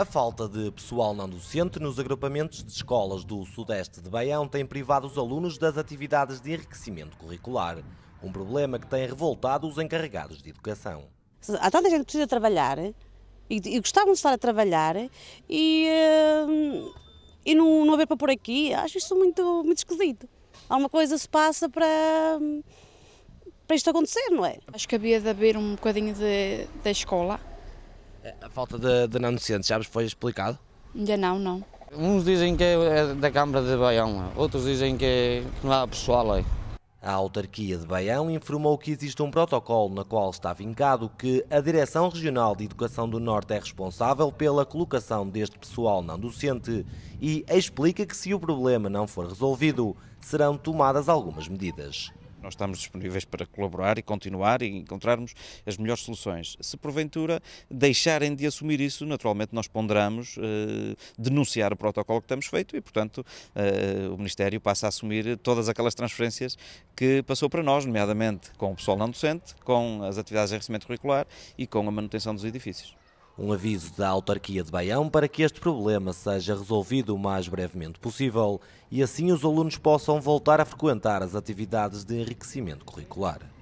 A falta de pessoal não docente nos agrupamentos de escolas do sudeste de Baião tem privado os alunos das atividades de enriquecimento curricular, um problema que tem revoltado os encarregados de educação. Há tanta gente que precisa trabalhar e, gostava gostavam de estar a trabalhar e, eh, e não, não haver para por aqui, acho isto muito, muito esquisito. Alguma coisa se passa para, para isto acontecer, não é? Acho que havia de haver um bocadinho de, da escola é, a falta de, de não docente já vos foi explicado? Ainda não, não. Uns dizem que é, é da Câmara de Baião, outros dizem que é lá pessoal aí. A autarquia de Baião informou que existe um protocolo na qual está vincado que a Direção Regional de Educação do Norte é responsável pela colocação deste pessoal não docente e explica que se o problema não for resolvido, serão tomadas algumas medidas. Nós estamos disponíveis para colaborar e continuar e encontrarmos as melhores soluções. Se porventura deixarem de assumir isso, naturalmente nós ponderamos eh, denunciar o protocolo que temos feito e, portanto, eh, o Ministério passa a assumir todas aquelas transferências que passou para nós, nomeadamente com o pessoal não docente, com as atividades de enriquecimento curricular e com a manutenção dos edifícios um aviso da autarquia de Baião para que este problema seja resolvido o mais brevemente possível e assim os alunos possam voltar a frequentar as atividades de enriquecimento curricular.